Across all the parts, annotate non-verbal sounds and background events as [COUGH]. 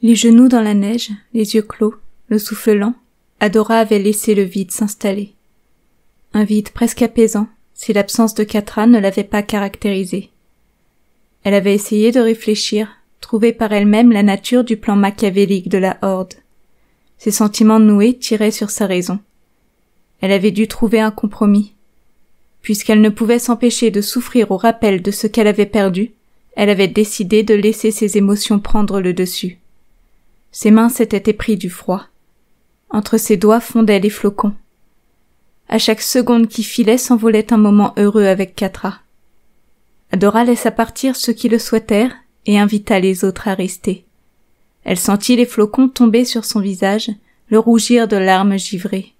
Les genoux dans la neige, les yeux clos, le souffle lent, Adora avait laissé le vide s'installer. Un vide presque apaisant, si l'absence de Catra ne l'avait pas caractérisée. Elle avait essayé de réfléchir, trouver par elle-même la nature du plan machiavélique de la Horde. Ses sentiments noués tiraient sur sa raison. Elle avait dû trouver un compromis. Puisqu'elle ne pouvait s'empêcher de souffrir au rappel de ce qu'elle avait perdu, elle avait décidé de laisser ses émotions prendre le dessus. Ses mains s'étaient épris du froid. Entre ses doigts fondaient les flocons. À chaque seconde qui filait s'envolait un moment heureux avec Catra. Adora laissa partir ceux qui le souhaitèrent et invita les autres à rester. Elle sentit les flocons tomber sur son visage, le rougir de larmes givrées.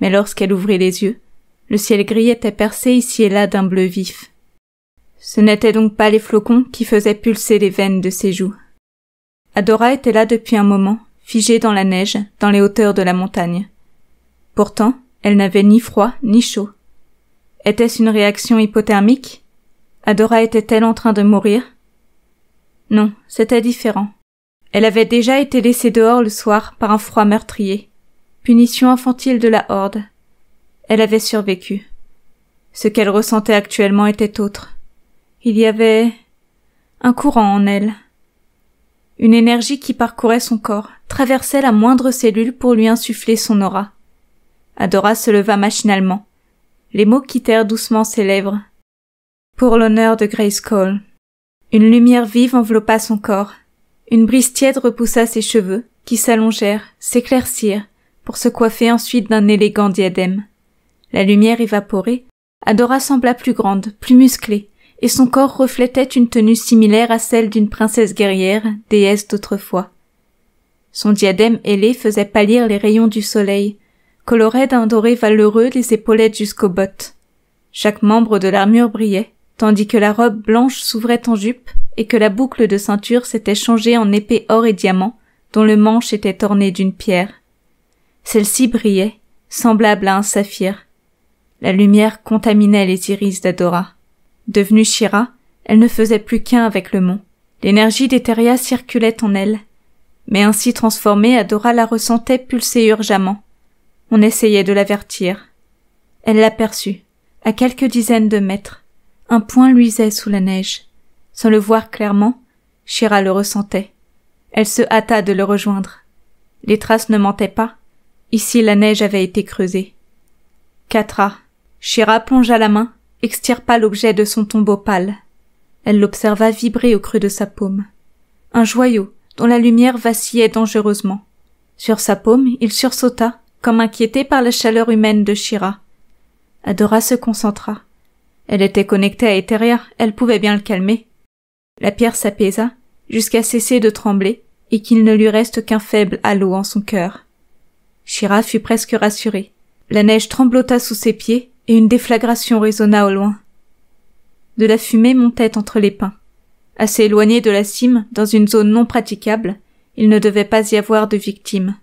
Mais lorsqu'elle ouvrit les yeux, le ciel gris était percé ici et là d'un bleu vif. Ce n'étaient donc pas les flocons qui faisaient pulser les veines de ses joues. Adora était là depuis un moment, figée dans la neige, dans les hauteurs de la montagne. Pourtant, elle n'avait ni froid ni chaud. Était-ce une réaction hypothermique Adora était-elle en train de mourir Non, c'était différent. Elle avait déjà été laissée dehors le soir par un froid meurtrier, punition infantile de la Horde. Elle avait survécu. Ce qu'elle ressentait actuellement était autre. Il y avait un courant en elle, une énergie qui parcourait son corps, traversait la moindre cellule pour lui insuffler son aura. Adora se leva machinalement. Les mots quittèrent doucement ses lèvres. Pour l'honneur de Grace Cole. Une lumière vive enveloppa son corps. Une brise tiède repoussa ses cheveux, qui s'allongèrent, s'éclaircirent, pour se coiffer ensuite d'un élégant diadème. La lumière évaporée, Adora sembla plus grande, plus musclée, et son corps reflétait une tenue similaire à celle d'une princesse guerrière, déesse d'autrefois. Son diadème ailé faisait pâlir les rayons du soleil, colorait d'un doré valeureux les épaulettes jusqu'aux bottes. Chaque membre de l'armure brillait, tandis que la robe blanche s'ouvrait en jupe et que la boucle de ceinture s'était changée en épée or et diamant, dont le manche était orné d'une pierre. Celle-ci brillait, semblable à un saphir. La lumière contaminait les iris d'Adora. Devenue Shira, elle ne faisait plus qu'un avec le mont. L'énergie d'Etheria circulait en elle. Mais ainsi transformée, Adora la ressentait pulser urgemment. On essayait de l'avertir. Elle l'aperçut, à quelques dizaines de mètres. Un point luisait sous la neige. Sans le voir clairement, Shira le ressentait. Elle se hâta de le rejoindre. Les traces ne mentaient pas. Ici la neige avait été creusée. Katra. Shira plongea la main extirpa l'objet de son tombeau pâle. Elle l'observa vibrer au creux de sa paume. Un joyau, dont la lumière vacillait dangereusement. Sur sa paume, il sursauta, comme inquiété par la chaleur humaine de Shira. Adora se concentra. Elle était connectée à Etheria, elle pouvait bien le calmer. La pierre s'apaisa, jusqu'à cesser de trembler, et qu'il ne lui reste qu'un faible halo en son cœur. Shira fut presque rassurée. La neige tremblota sous ses pieds, et une déflagration résonna au loin. De la fumée montait entre les pins. Assez éloigné de la cime, dans une zone non praticable, il ne devait pas y avoir de victimes.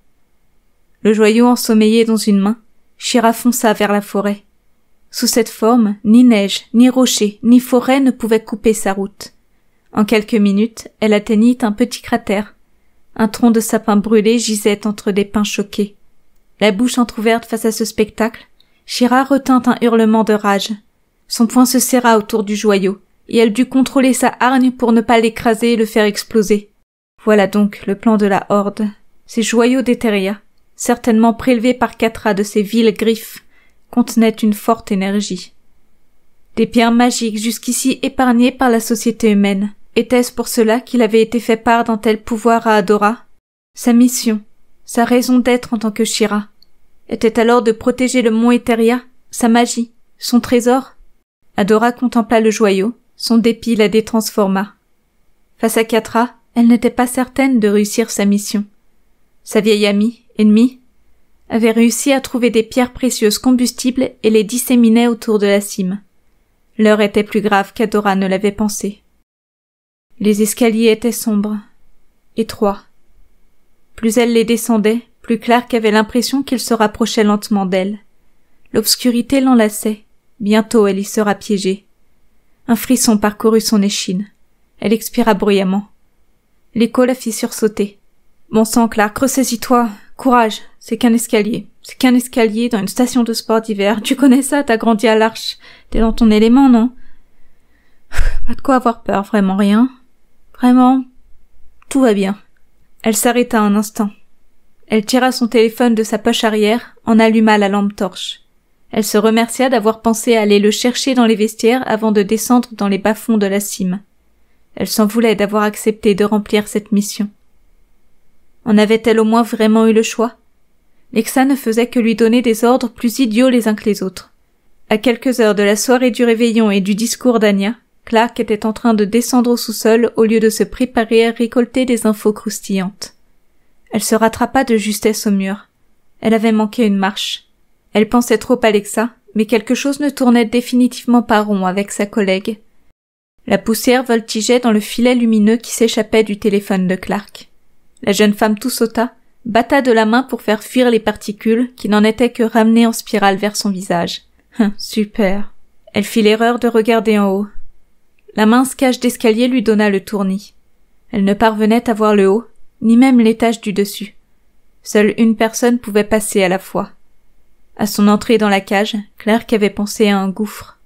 Le joyau ensommeillé dans une main, Shira fonça vers la forêt. Sous cette forme, ni neige, ni rocher, ni forêt ne pouvaient couper sa route. En quelques minutes, elle atteignit un petit cratère. Un tronc de sapin brûlé gisait entre des pins choqués. La bouche entr'ouverte face à ce spectacle, Shira retint un hurlement de rage. Son poing se serra autour du joyau, et elle dut contrôler sa hargne pour ne pas l'écraser et le faire exploser. Voilà donc le plan de la horde. Ces joyaux d'Etheria, certainement prélevés par Catra de ses villes griffes, contenaient une forte énergie. Des pierres magiques jusqu'ici épargnées par la société humaine. Était-ce pour cela qu'il avait été fait part d'un tel pouvoir à Adora? Sa mission, sa raison d'être en tant que Shira, était alors de protéger le mont Eteria, sa magie, son trésor. Adora contempla le joyau, son dépit la détransforma. Face à Catra, elle n'était pas certaine de réussir sa mission. Sa vieille amie, ennemie, avait réussi à trouver des pierres précieuses combustibles et les disséminait autour de la cime. L'heure était plus grave qu'Adora ne l'avait pensé. Les escaliers étaient sombres, étroits. Plus elle les descendait, plus Clark avait l'impression qu'il se rapprochait lentement d'elle. L'obscurité l'enlaçait. Bientôt elle y sera piégée. Un frisson parcourut son échine. Elle expira bruyamment. L'écho la fit sursauter. Mon sang, Clark, ressaisis-toi. Courage, c'est qu'un escalier. C'est qu'un escalier dans une station de sport d'hiver. Tu connais ça, t'as grandi à l'arche. T'es dans ton élément, non? [SIGHS] Pas de quoi avoir peur, vraiment rien. Vraiment, tout va bien. Elle s'arrêta un instant. Elle tira son téléphone de sa poche arrière, en alluma la lampe torche. Elle se remercia d'avoir pensé à aller le chercher dans les vestiaires avant de descendre dans les bas-fonds de la cime. Elle s'en voulait d'avoir accepté de remplir cette mission. En avait-elle au moins vraiment eu le choix Lexa ne faisait que lui donner des ordres plus idiots les uns que les autres. À quelques heures de la soirée du réveillon et du discours d'Anya, Clark était en train de descendre au sous-sol au lieu de se préparer à récolter des infos croustillantes. Elle se rattrapa de justesse au mur. Elle avait manqué une marche. Elle pensait trop à Alexa, mais quelque chose ne tournait définitivement pas rond avec sa collègue. La poussière voltigeait dans le filet lumineux qui s'échappait du téléphone de Clark. La jeune femme tout sauta, batta de la main pour faire fuir les particules qui n'en étaient que ramenées en spirale vers son visage. Hein, super. Elle fit l'erreur de regarder en haut. La mince cage d'escalier lui donna le tournis. Elle ne parvenait à voir le haut, ni même l'étage du dessus. Seule une personne pouvait passer à la fois. À son entrée dans la cage, Clark avait pensé à un gouffre.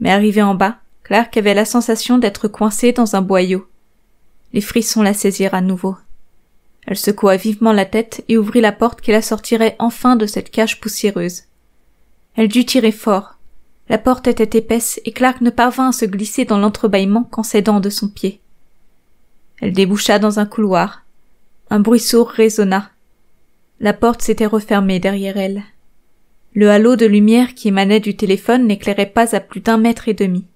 Mais arrivé en bas, Clark avait la sensation d'être coincé dans un boyau. Les frissons la saisirent à nouveau. Elle secoua vivement la tête et ouvrit la porte qui la sortirait enfin de cette cage poussiéreuse. Elle dut tirer fort. La porte était épaisse et Clark ne parvint à se glisser dans l'entrebâillement qu'en s'aidant de son pied. Elle déboucha dans un couloir. Un bruit sourd résonna. La porte s'était refermée derrière elle. Le halo de lumière qui émanait du téléphone n'éclairait pas à plus d'un mètre et demi.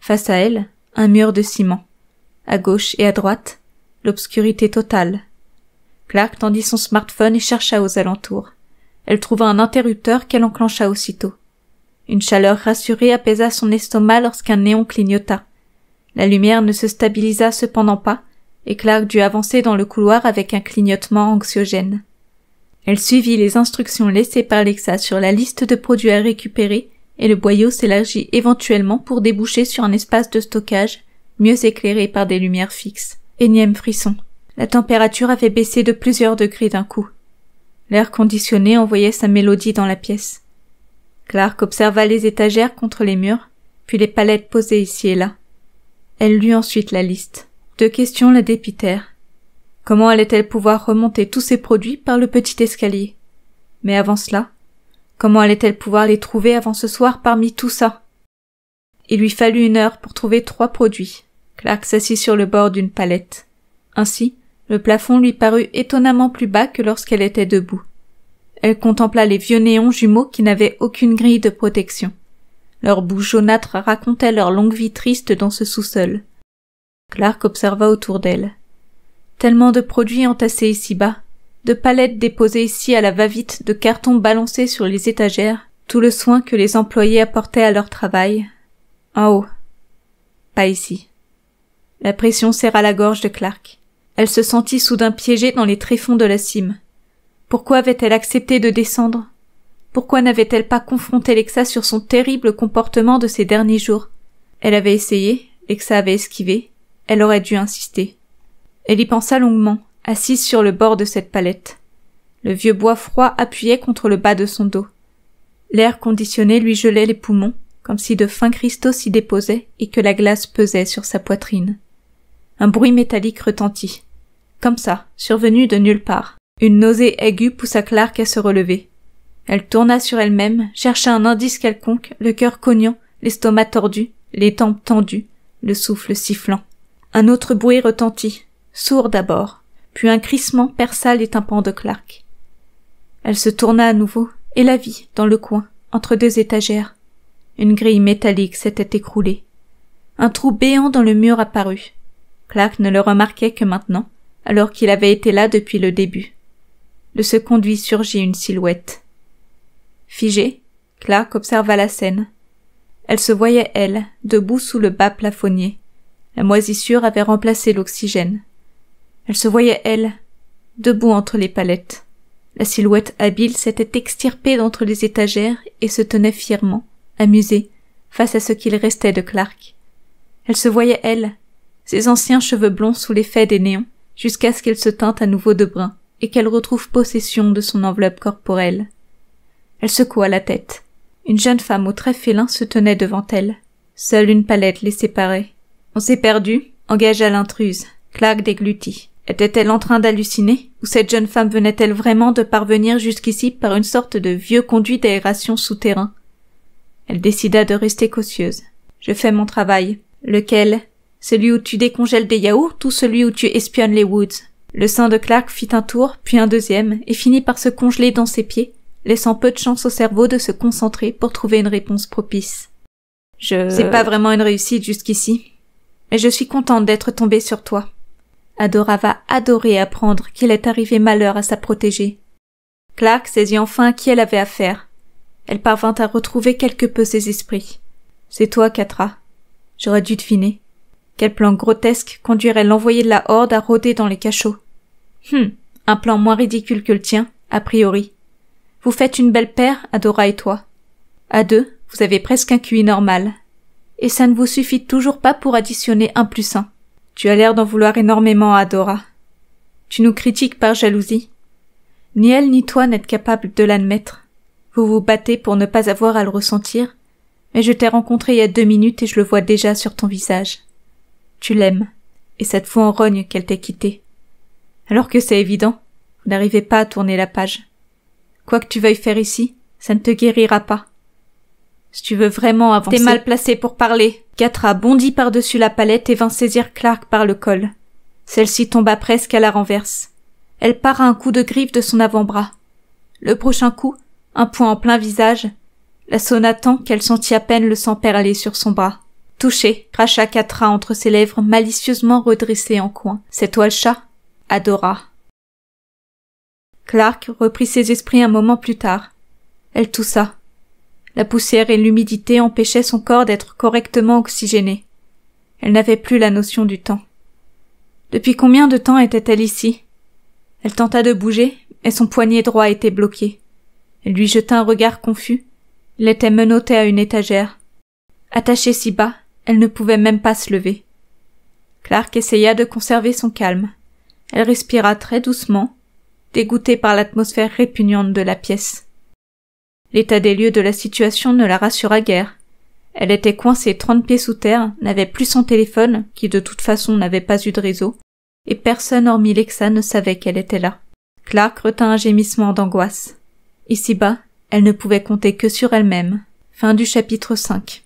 Face à elle, un mur de ciment. À gauche et à droite, l'obscurité totale. Clark tendit son smartphone et chercha aux alentours. Elle trouva un interrupteur qu'elle enclencha aussitôt. Une chaleur rassurée apaisa son estomac lorsqu'un néon clignota. La lumière ne se stabilisa cependant pas, et Clark dut avancer dans le couloir avec un clignotement anxiogène. Elle suivit les instructions laissées par Lexa sur la liste de produits à récupérer et le boyau s'élargit éventuellement pour déboucher sur un espace de stockage, mieux éclairé par des lumières fixes. Énième frisson. La température avait baissé de plusieurs degrés d'un coup. L'air conditionné envoyait sa mélodie dans la pièce. Clark observa les étagères contre les murs, puis les palettes posées ici et là. Elle lut ensuite la liste. Deux questions la dépitèrent. Comment allait-elle pouvoir remonter tous ses produits par le petit escalier Mais avant cela, comment allait-elle pouvoir les trouver avant ce soir parmi tout ça Il lui fallut une heure pour trouver trois produits. Clark s'assit sur le bord d'une palette. Ainsi, le plafond lui parut étonnamment plus bas que lorsqu'elle était debout. Elle contempla les vieux néons jumeaux qui n'avaient aucune grille de protection. Leurs bouts jaunâtres racontaient leur longue vie triste dans ce sous-sol. Clark observa autour d'elle. Tellement de produits entassés ici-bas, de palettes déposées ici à la va-vite, de cartons balancés sur les étagères, tout le soin que les employés apportaient à leur travail. En haut. Pas ici. La pression serra la gorge de Clark. Elle se sentit soudain piégée dans les tréfonds de la cime. Pourquoi avait-elle accepté de descendre Pourquoi n'avait-elle pas confronté Lexa sur son terrible comportement de ces derniers jours Elle avait essayé, Lexa avait esquivé, elle aurait dû insister. Elle y pensa longuement, assise sur le bord de cette palette. Le vieux bois froid appuyait contre le bas de son dos. L'air conditionné lui gelait les poumons, comme si de fins cristaux s'y déposaient et que la glace pesait sur sa poitrine. Un bruit métallique retentit. Comme ça, survenu de nulle part. Une nausée aiguë poussa Clark à se relever. Elle tourna sur elle-même, chercha un indice quelconque, le cœur cognant, l'estomac tordu, les tempes tendues, le souffle sifflant. Un autre bruit retentit, sourd d'abord, puis un crissement perça les tympans de Clark. Elle se tourna à nouveau et la vit dans le coin, entre deux étagères. Une grille métallique s'était écroulée. Un trou béant dans le mur apparut. Clark ne le remarquait que maintenant, alors qu'il avait été là depuis le début. De ce conduit surgit une silhouette. Figée, Clark observa la scène. Elle se voyait, elle, debout sous le bas plafonnier, la moisissure avait remplacé l'oxygène. Elle se voyait, elle, debout entre les palettes. La silhouette habile s'était extirpée d'entre les étagères et se tenait fièrement, amusée, face à ce qu'il restait de Clark. Elle se voyait, elle, ses anciens cheveux blonds sous l'effet des néons, jusqu'à ce qu'elle se teinte à nouveau de brun et qu'elle retrouve possession de son enveloppe corporelle. Elle secoua la tête. Une jeune femme au traits félin se tenait devant elle. Seule une palette les séparait. On s'est perdu, engagea l'intruse. Clark déglutit. Était-elle en train d'halluciner Ou cette jeune femme venait-elle vraiment de parvenir jusqu'ici par une sorte de vieux conduit d'aération souterrain Elle décida de rester cautieuse. Je fais mon travail. Lequel Celui où tu décongèles des yaourts ou celui où tu espionnes les woods Le sein de Clark fit un tour, puis un deuxième, et finit par se congeler dans ses pieds, laissant peu de chance au cerveau de se concentrer pour trouver une réponse propice. Je... C'est pas vraiment une réussite jusqu'ici, mais je suis contente d'être tombée sur toi. Adora va adorer apprendre qu'il est arrivé malheur à sa protégée. Clark saisit enfin qui elle avait affaire. Elle parvint à retrouver quelque peu ses esprits. C'est toi, Catra. J'aurais dû deviner. Quel plan grotesque conduirait l'envoyé de la Horde à rôder dans les cachots. Hum, un plan moins ridicule que le tien, a priori. Vous faites une belle paire, Adora et toi. À deux, vous avez presque un QI normal et ça ne vous suffit toujours pas pour additionner un plus un. Tu as l'air d'en vouloir énormément à Dora. Tu nous critiques par jalousie. Ni elle ni toi n'êtes capables de l'admettre. Vous vous battez pour ne pas avoir à le ressentir, mais je t'ai rencontré il y a deux minutes et je le vois déjà sur ton visage. Tu l'aimes, et cette te en rogne qu'elle t'ait quitté. Alors que c'est évident, vous n'arrivez pas à tourner la page. Quoi que tu veuilles faire ici, ça ne te guérira pas. Si tu veux vraiment avancer. T'es mal placé pour parler. Catra bondit par-dessus la palette et vint saisir Clark par le col. Celle-ci tomba presque à la renverse. Elle part à un coup de griffe de son avant-bras. Le prochain coup, un point en plein visage, la sonna tant qu'elle sentit à peine le sang perler sur son bras. Touché, cracha Catra entre ses lèvres malicieusement redressées en coin. Cet chat adora. Clark reprit ses esprits un moment plus tard. Elle toussa. La poussière et l'humidité empêchaient son corps d'être correctement oxygéné. Elle n'avait plus la notion du temps. Depuis combien de temps était-elle ici Elle tenta de bouger, mais son poignet droit était bloqué. Elle lui jeta un regard confus. Il était menotté à une étagère. Attachée si bas, elle ne pouvait même pas se lever. Clark essaya de conserver son calme. Elle respira très doucement, dégoûtée par l'atmosphère répugnante de la pièce. L'état des lieux de la situation ne la rassura guère. Elle était coincée trente pieds sous terre, n'avait plus son téléphone, qui de toute façon n'avait pas eu de réseau, et personne hormis Lexa ne savait qu'elle était là. Clark retint un gémissement d'angoisse. Ici-bas, elle ne pouvait compter que sur elle-même. Fin du chapitre 5.